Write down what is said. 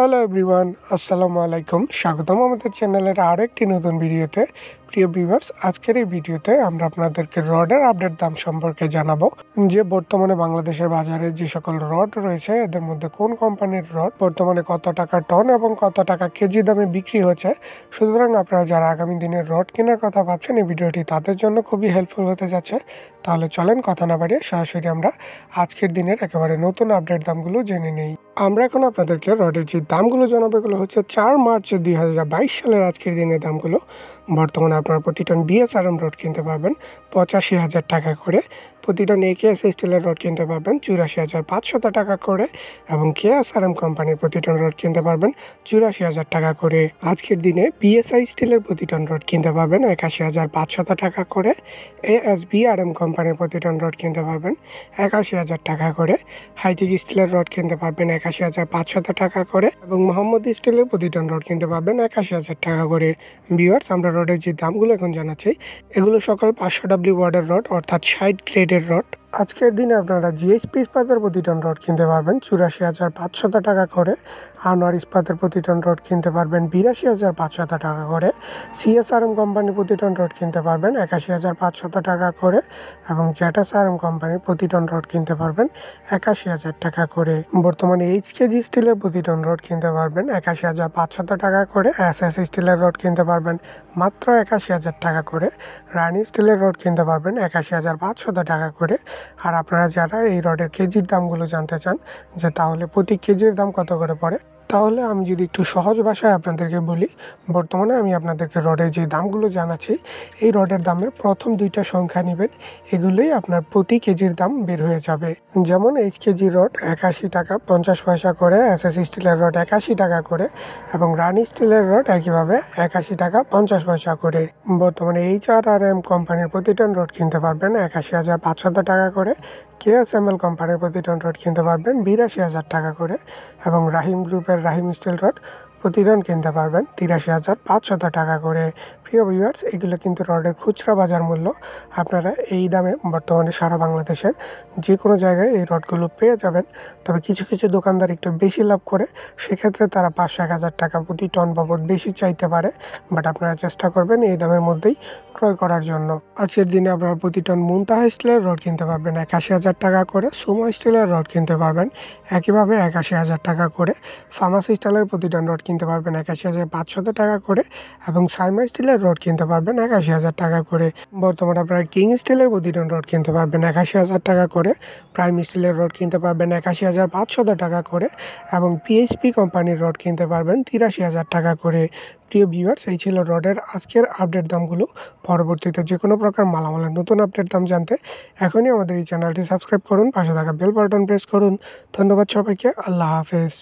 Hello everyone আসসালামু আলাইকুম স্বাগতম আমাদের চ্যানেলের আরও একটি নতুন ভিডিওতে প্রিয় ভিউয়ার্স আজকের এই ভিডিওতে আমরা আপনাদেরকে রডের আপডেট দাম সম্পর্কে জানাবো যে বর্তমানে বাংলাদেশের বাজারে যে সকল রড রয়েছে এদের মধ্যে কোন কোম্পানির রড বর্তমানে কত টাকা টন এবং কত টাকা কেজি দামে বিক্রি হচ্ছে সুতরাং আপনারা যারা আগামী দিনের রড কেনার কথা ভাবছেন এই ভিডিওটি তাদের জন্য খুবই হেল্পফুল হতে যাচ্ছে তাহলে চলেন কথা না বাড়িয়ে সরাসরি আমরা আজকের দিনের একেবারে নতুন আপডেট দামগুলো জেনে নিই আমরা এখন আপনাদেরকে রডের যে দামগুলো জানাবো এগুলো হচ্ছে চার মার্চ দুই সালের আজকের দিনের দামগুলো বর্তমানে আপনারা প্রতিটন বিএসআরএম রোড কিনতে পারবেন পঁচাশি হাজার টাকা করে প্রতিটা নিয়ে কেএস স্টিলের রড কিনতে পারবেন চুরাশি হাজার পাঁচশত টাকা করে এবং কেএস আর কোম্পানির প্রতিটন রড কিনতে পারবেন চুরাশি হাজার টাকা করে আজকের দিনে বিএসআই স্টিলের প্রতিটন রড কিনতে পারবেন একাশি হাজার পাঁচশত টাকা করে এএস আর এম কোম্পানির প্রতিটন রড কিনতে পারবেন একাশি হাজার টাকা করে হাইটেক স্টিলের রড কিনতে পারবেন একাশি হাজার পাঁচশত টাকা করে এবং মোহাম্মদ স্টিলের প্রতিটন রড কিনতে পারবেন একাশি হাজার টাকা করে বিওয়ার্স আমরা রডের যে দামগুলো এখন জানাচ্ছি এগুলো সকল পাঁচশো ডাব্লিউ ওয়ার্ডের রড অর্থাৎ সাইড গ্রেডের road. আজকের দিনে আপনারা জিএইচ পি ইস্পাতের প্রতি টন রড কিনতে পারবেন চুরাশি হাজার পাঁচশত টাকা করে আনোয়ার ইস্পাতের প্রতি টন রড কিনতে পারবেন বিরাশি হাজার পাঁচশত টাকা করে সিএসআরএম কোম্পানির প্রতি টন রড কিনতে পারবেন একাশি হাজার পাঁচশত টাকা করে এবং আরএম কোম্পানির প্রতি টন রড কিনতে পারবেন একাশি হাজার টাকা করে বর্তমানে এইচকেজি স্টিলের প্রতি টন রড কিনতে পারবেন একাশি হাজার পাঁচশত টাকা করে এসএস স্টিলের রড কিনতে পারবেন মাত্র একাশি হাজার টাকা করে রানি স্টিলের রড কিনতে পারবেন একাশি হাজার পাঁচশত টাকা করে আর আপনারা যারা এই রডের কেজির দামগুলো জানতে চান যে তাহলে প্রতি কেজির দাম কত করে পড়ে তাহলে আমি যদি একটু সহজ ভাষায় আপনাদেরকে বলি বর্তমানে আমি আপনাদেরকে রডের যে দামগুলো জানাচ্ছি এই রডের দামের প্রথম দুইটা সংখ্যা নেবেন এগুলোই আপনার প্রতি কেজির দাম বের হয়ে যাবে যেমন এইচ কেজি রড একাশি টাকা পঞ্চাশ পয়সা করে এস এস স্টিলের রড একাশি টাকা করে এবং রানি স্টিলের রড একইভাবে একাশি টাকা পঞ্চাশ পয়সা করে বর্তমানে এইচ আর আর এম কোম্পানির প্রতি টন রড কিনতে পারবেন একাশি হাজার পাঁচশত টাকা করে কে এস এম এল কোম্পানির প্রতি রড কিনতে পারবেন বিরাশি হাজার টাকা করে এবং রাহিম গ্রুপের রাহিম স্টিল রড প্রতিদিন কিনতে পারবেন তিরাশি হাজার পাঁচশত টাকা করে প্রিয় ভিউয়ার্স এগুলো কিন্তু রডের খুচরা বাজার মূল্য আপনারা এই দামে বর্তমানে সারা বাংলাদেশের যে কোনো জায়গায় এই রডগুলো পেয়ে যাবেন তবে কিছু কিছু দোকানদার একটু বেশি লাভ করে সেক্ষেত্রে তারা পাঁচশো এক হাজার টাকা প্রতি টন বাবদ বেশি চাইতে পারে বাট আপনারা চেষ্টা করবেন এই দামের মধ্যেই ক্রয় করার জন্য আজকের দিনে আপনারা প্রতি টন মুন্তাহ স্টিলের রড কিনতে পারবেন একাশি হাজার টাকা করে সুমো স্টিলের রড কিনতে পারবেন একইভাবে একাশি হাজার টাকা করে ফার্মাসি স্টাইলের প্রতি টন রড কিনতে পারবেন একাশি হাজার পাঁচশত টাকা করে এবং সাইমা স্টিলের স্টিলের রড কিনতে পারবেন একাশি হাজার টাকা করে বর্তমানে আপনারা কিং স্টিলের বদিটন রড কিনতে পারবেন একাশি হাজার টাকা করে প্রাইম স্টিলের রড কিনতে পারবেন একাশি হাজার পাঁচশত টাকা করে এবং পিএইচপি কোম্পানির রড কিনতে পারবেন তিরাশি হাজার টাকা করে প্রিয় ভিউয়ার্স এই ছিল রডের আজকের আপডেট দামগুলো পরবর্তীতে যে কোনো প্রকার মালামালের নতুন আপডেট দাম জানতে এখনই আমাদের এই চ্যানেলটি সাবস্ক্রাইব করুন পাশে থাকা বেল বাটন প্রেস করুন ধন্যবাদ সবাইকে আল্লাহ হাফেজ